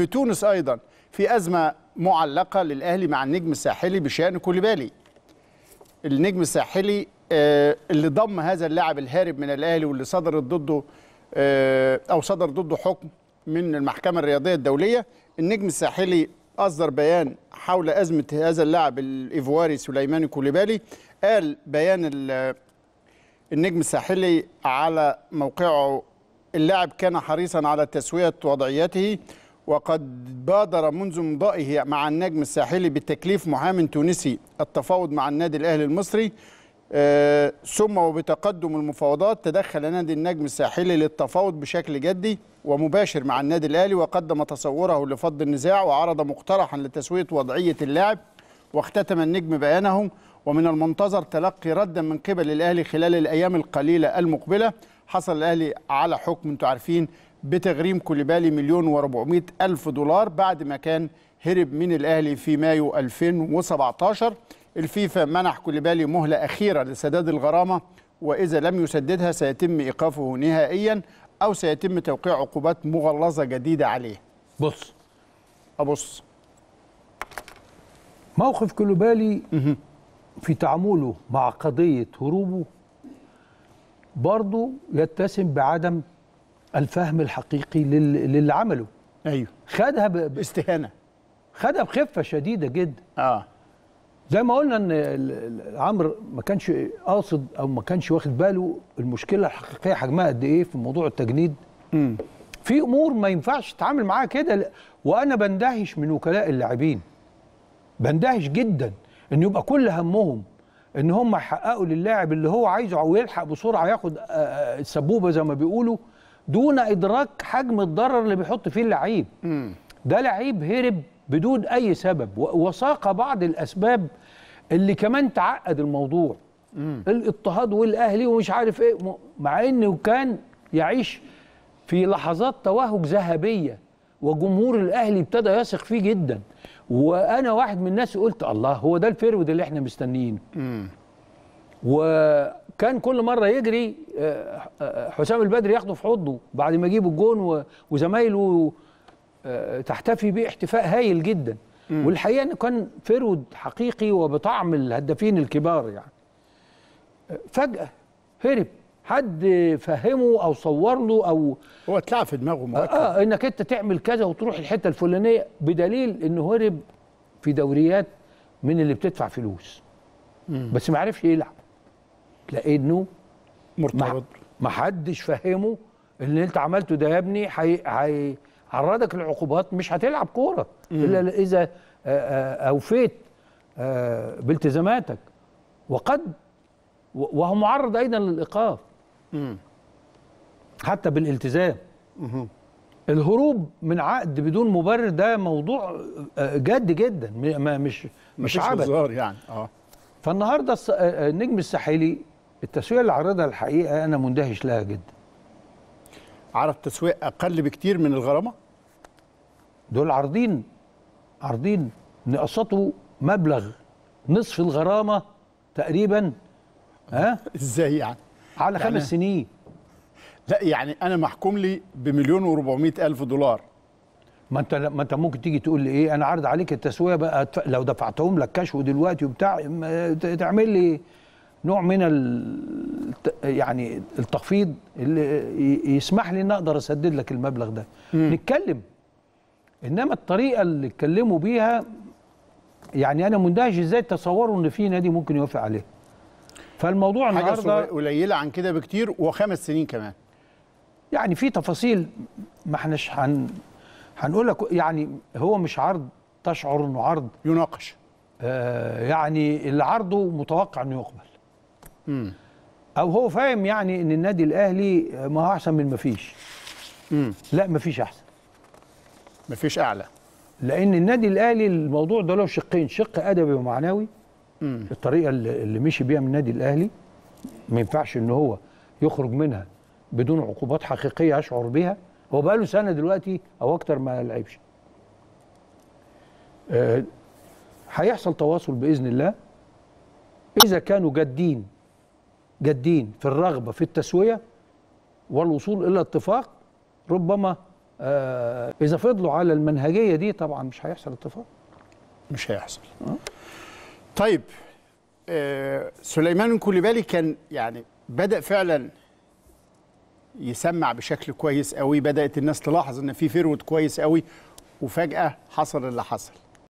في تونس ايضا في ازمه معلقه للاهلي مع النجم الساحلي بشان كوليبالي النجم الساحلي آه، اللي ضم هذا اللاعب الهارب من الاهلي واللي صدر ضده آه، او صدر ضده حكم من المحكمه الرياضيه الدوليه النجم الساحلي اصدر بيان حول ازمه هذا اللاعب الايفواري سليمان كوليبالي قال بيان النجم الساحلي على موقعه اللاعب كان حريصا على تسويه وضعيته وقد بادر منذ مضائه مع النجم الساحلي بتكليف محام تونسي التفاوض مع النادي الأهلي المصري آه، ثم وبتقدم المفاوضات تدخل نادي النجم الساحلي للتفاوض بشكل جدي ومباشر مع النادي الأهلي وقدم تصوره لفض النزاع وعرض مقترحا لتسوية وضعية اللاعب واختتم النجم بيانه ومن المنتظر تلقي ردا من قبل الأهلي خلال الأيام القليلة المقبلة حصل الأهلي على حكم انتم عارفين بتغريم كوليبالي مليون و400 ألف دولار بعد ما كان هرب من الأهلي في مايو 2017 الفيفا منح كوليبالي مهلة أخيرة لسداد الغرامة وإذا لم يسددها سيتم إيقافه نهائيا أو سيتم توقيع عقوبات مغلظة جديدة عليه بص أبص موقف كوليبالي في تعامله مع قضية هروبه برضه يتسم بعدم الفهم الحقيقي للي عمله ايوه خدها ب... باستهانه خدها بخفه شديده جدا اه زي ما قلنا ان عمرو ما كانش قاصد او ما كانش واخد باله المشكله الحقيقيه حجمها قد ايه في موضوع التجنيد امم في امور ما ينفعش تتعامل معاها كده وانا بندهش من وكلاء اللاعبين بندهش جدا ان يبقى كل همهم ان هم يحققوا للاعب اللي هو عايزه ويلحق بسرعه ياخد السبوبه زي ما بيقولوا دون ادراك حجم الضرر اللي بيحط فيه اللعيب ده لعيب هرب بدون اي سبب وساق بعض الاسباب اللي كمان تعقد الموضوع مم. الاضطهاد والاهلي ومش عارف ايه مع انه كان يعيش في لحظات توهج ذهبيه وجمهور الاهلي ابتدى يثق فيه جدا وانا واحد من الناس قلت الله هو ده الفيرود اللي احنا مستنيينه وكان كل مره يجري آه، آه، حسام البدري ياخده في حضنه بعد ما يجيب الجون وزمايله آه، تحتفي بيه احتفاء هايل جدا والحقيقه انه كان فرود حقيقي وبطعم الهدافين الكبار يعني فجاه هرب حد فهمه او صور له او هو اتلعب في دماغه مؤكد اه انك انت تعمل كذا وتروح الحته الفلانيه بدليل انه هرب في دوريات من اللي بتدفع فلوس مم. بس ما عرفش يلعب لانه مرتبط ما حدش فهمه اللي انت عملته ده يا ابني هيعرضك للعقوبات مش هتلعب كوره الا اذا اوفيت بالتزاماتك وقد وهو معرض ايضا للايقاف حتى بالالتزام الهروب من عقد بدون مبرر ده موضوع جد جدا ما مش مش عبث يعني اه فالنهارده النجم الساحلي التسويق اللي عرضها الحقيقه انا مندهش لها جدا عرض تسويق اقل بكتير من الغرامه دول عارضين عارضين نقصته مبلغ نصف الغرامه تقريبا ها ازاي يعني على يعني خمس سنين لا يعني انا محكوم لي بمليون و الف دولار ما انت ما انت ممكن تيجي تقول لي ايه انا عارض عليك التسويه بقى لو دفعتهم لك كشو دلوقتي وبتاع تعمل لي ايه نوع من ال... يعني التخفيض اللي يسمح لي ان اقدر اسدد لك المبلغ ده م. نتكلم انما الطريقه اللي اتكلموا بيها يعني انا مندهش ازاي تصوروا ان في نادي ممكن يوافق عليه فالموضوع حاجة النهارده قليله عن كده بكتير وخمس سنين كمان يعني في تفاصيل ما احناش هن هنقول لك يعني هو مش عرض تشعر انه عرض يناقش آه يعني اللي عرضه متوقع انه يقبل او هو فاهم يعني ان النادي الاهلي ما هو احسن من ما فيش لا ما فيش احسن ما فيش اعلى لان النادي الاهلي الموضوع ده له شقين شق ادبي ومعنوي مم. الطريقه اللي مشي بيها من النادي الاهلي ما ينفعش ان هو يخرج منها بدون عقوبات حقيقيه اشعر بيها هو بقى له سنه دلوقتي او اكتر ما لعبش آه، هيحصل تواصل باذن الله اذا كانوا جادين جادين في الرغبه في التسويه والوصول الى اتفاق ربما آه اذا فضلوا على المنهجيه دي طبعا مش هيحصل اتفاق مش هيحصل أه؟ طيب آه سليمان كوليبالي كان يعني بدا فعلا يسمع بشكل كويس قوي بدات الناس تلاحظ ان في فيرود كويس قوي وفجاه حصل اللي حصل